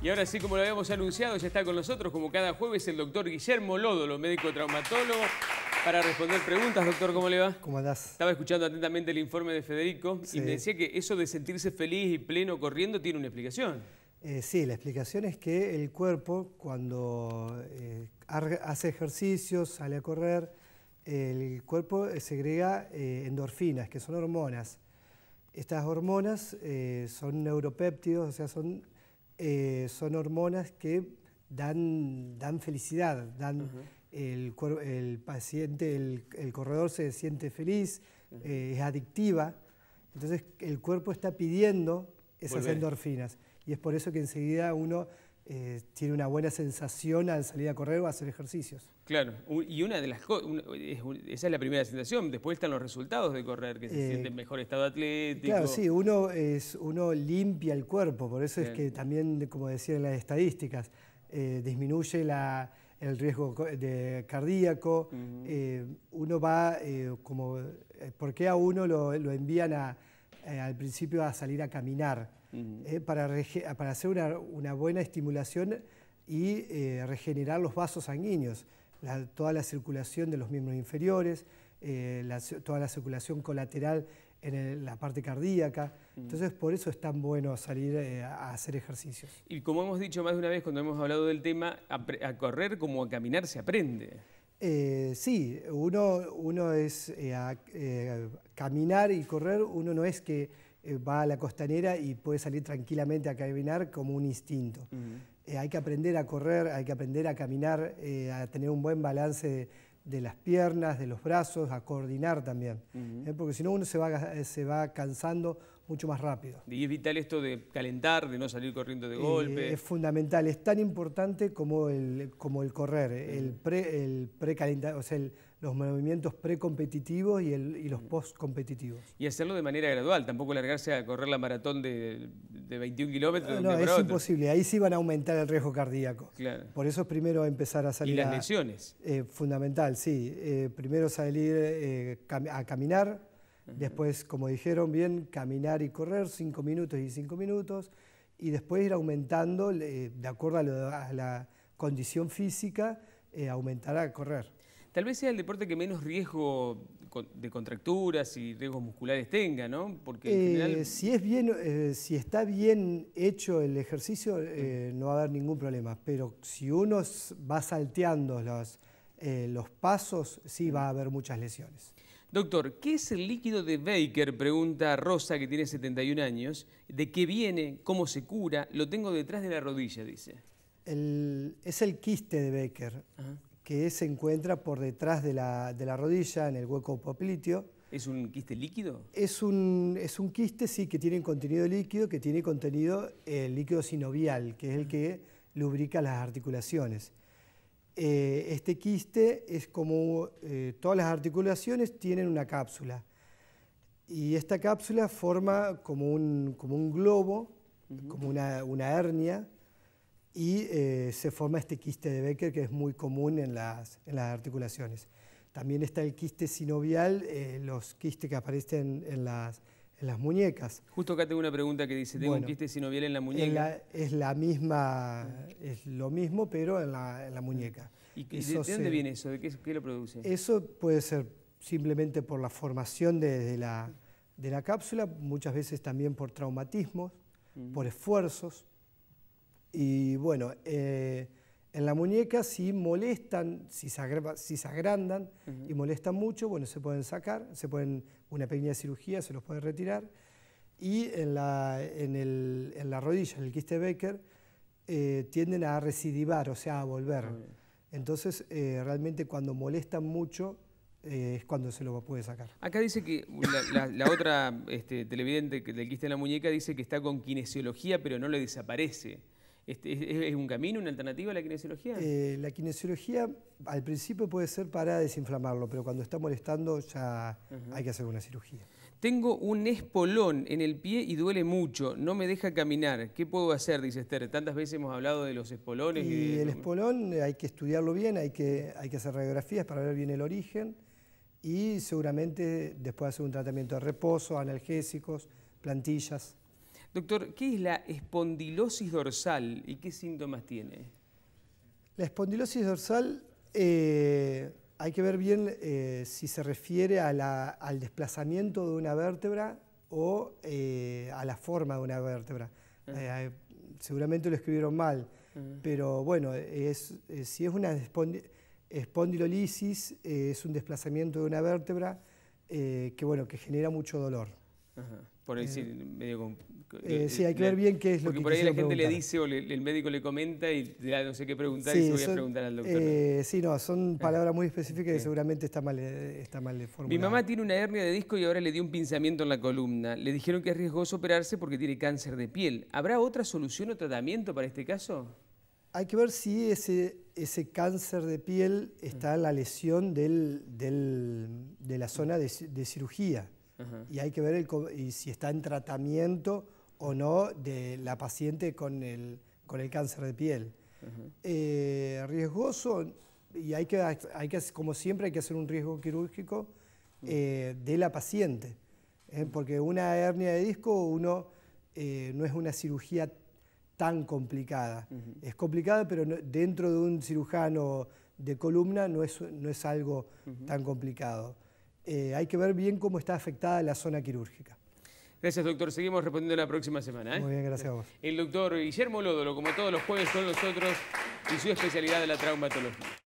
Y ahora sí, como lo habíamos anunciado, ya está con nosotros, como cada jueves, el doctor Guillermo Lódolo, médico traumatólogo, para responder preguntas. Doctor, ¿cómo le va? ¿Cómo andás? Estaba escuchando atentamente el informe de Federico y me decía que eso de sentirse feliz y pleno corriendo tiene una explicación. Eh, sí, la explicación es que el cuerpo, cuando eh, hace ejercicios, sale a correr, el cuerpo eh, segrega endorfinas, que son hormonas. Estas hormonas son neuropéptidos, o sea, son eh, son hormonas que dan, dan felicidad, dan, el, paciente, el, corredor se siente feliz, eh, es adictiva, entonces el cuerpo está pidiendo esas endorfinas y es por eso que enseguida uno eh, tiene una buena sensación al salir a correr o a hacer ejercicios. Claro, y una de las esa es la primera sensación, después están los resultados de correr, que se eh, siente en mejor estado atlético. Claro, sí, uno, es, uno limpia el cuerpo, por eso es que también, como decían las estadísticas, eh, disminuye el riesgo cardíaco, uno va como, ¿por qué a uno lo, lo envían al principio a salir a caminar? Eh, para, para, hacer una, buena estimulación y eh, regenerar los vasos sanguíneos, toda la circulación de los miembros inferiores, eh, toda la circulación colateral en la parte cardíaca. Entonces, por eso es tan bueno salir a hacer ejercicios. Y como hemos dicho más de una vez cuando hemos hablado del tema, a, correr como a caminar se aprende. Eh, sí, uno, uno es a, caminar y correr, uno no es que eh, va a la costanera y puede salir tranquilamente a caminar como un instinto. Eh, hay que aprender a correr, hay que aprender a caminar, eh, a tener un buen balance de, las piernas, de los brazos, a coordinar también. porque si no uno se va, se va cansando mucho más rápido. Y es vital esto de calentar, de no salir corriendo de golpe. es fundamental, es tan importante como el, como el correr, el, mm. pre, el precalentar, o sea, los movimientos precompetitivos y, el, y los mm. postcompetitivos. Y hacerlo de manera gradual, tampoco largarse a correr la maratón de, de 21 kilómetros. No, no es imposible, ahí sí van a aumentar el riesgo cardíaco. Por eso es primero empezar a salir. Y las lesiones. Eh, fundamental, sí. Eh, primero salir eh, a caminar, Después, como dijeron bien, caminar y correr cinco minutos y cinco minutos. Y después ir aumentando, eh, de acuerdo a, la condición física, aumentará eh, aumentar a correr. Tal vez sea el deporte que menos riesgo de contracturas y riesgos musculares tenga, ¿no? Porque eh, si, está bien hecho el ejercicio, no va a haber ningún problema. Pero si uno va salteando los, los pasos, sí va a haber muchas lesiones. Doctor, ¿qué es el líquido de Baker? Pregunta Rosa, que tiene 71 años. ¿De qué viene? ¿Cómo se cura? Lo tengo detrás de la rodilla, dice. es el quiste de Baker, que se encuentra por detrás de la, de la rodilla, en el hueco popliteo. ¿Es un quiste líquido? Es un, quiste, sí, que tiene contenido líquido, que tiene contenido eh, líquido sinovial, que es el que lubrica las articulaciones. Eh, este quiste es como eh, todas las articulaciones tienen una cápsula. Y esta cápsula forma como un, como un globo, como una, una, hernia, y eh, se forma este quiste de Becker que es muy común en las, en las articulaciones. También está el quiste sinovial, los quistes que aparecen en las en las muñecas. Justo acá tengo una pregunta que dice, ¿tengo bueno, un quiste sinovial en la muñeca? es la misma, es lo mismo, pero en la, en la muñeca. ¿Y, de, dónde viene eso? ¿De qué, qué, lo produce? Eso puede ser simplemente por la formación de, la, de la, cápsula, muchas veces también por traumatismos, por esfuerzos. Y bueno, eh, en la muñeca si molestan, si se, si se agrandan y molestan mucho, bueno, se pueden sacar, se pueden una pequeña cirugía, se los puede retirar. Y en la, rodilla, en el quiste Becker, eh, tienden a recidivar, o sea, a volver. Ah, Entonces, eh, realmente cuando molestan mucho, eh, es cuando se lo puede sacar. Acá dice que uh, la, otra este, televidente del quiste en la muñeca dice que está con kinesiología, pero no le desaparece. Este, ¿es, un camino, una alternativa a la kinesiología? Eh, la kinesiología al principio puede ser para desinflamarlo, pero cuando está molestando ya hay que hacer una cirugía. Tengo un espolón en el pie y duele mucho, no me deja caminar. ¿Qué puedo hacer? Dice Esther. Tantas veces hemos hablado de los espolones. Y, el espolón eh, hay que estudiarlo bien, hay que, hay que hacer radiografías para ver bien el origen y seguramente después hacer un tratamiento de reposo, analgésicos, plantillas. Doctor, ¿qué es la espondilosis dorsal y qué síntomas tiene? La espondilosis dorsal eh, hay que ver bien eh, si se refiere al desplazamiento de una vértebra o eh, a la forma de una vértebra. Ah. seguramente lo escribieron mal, ah. pero bueno, si es una espondilolisis, es un desplazamiento de una vértebra que, bueno, que genera mucho dolor. Ajá. Por decir, eh, medio eh, eh, sí, hay que ver bien qué es lo que Porque por ahí la gente le dice o el médico le comenta y no sé qué preguntar y se voy a preguntar al doctor. sí, no, son palabras muy específicas que seguramente está mal, está mal Mi mamá tiene una hernia de disco y ahora le dio un pinzamiento en la columna. Le dijeron que es riesgoso operarse porque tiene cáncer de piel. ¿Habrá otra solución o tratamiento para este caso? Hay que ver si ese, ese cáncer de piel está mm. en la lesión de la zona de cirugía y hay que ver el, y si está en tratamiento o no de la paciente con el, con el cáncer de piel. Eh, riesgoso, y hay que, hay que, como siempre, hay que hacer un riesgo quirúrgico mm. eh, de la paciente, ¿eh? porque una hernia de disco uno eh, no es una cirugía tan complicada. Es complicada, pero dentro de un cirujano de columna no es, no es algo tan complicado. Eh, hay que ver bien cómo está afectada la zona quirúrgica. Gracias, doctor. Seguimos respondiendo la próxima semana. ¿eh? Muy bien, gracias a vos. El doctor Guillermo Lódolo, como todos los jueves con nosotros, y su especialidad de la traumatología.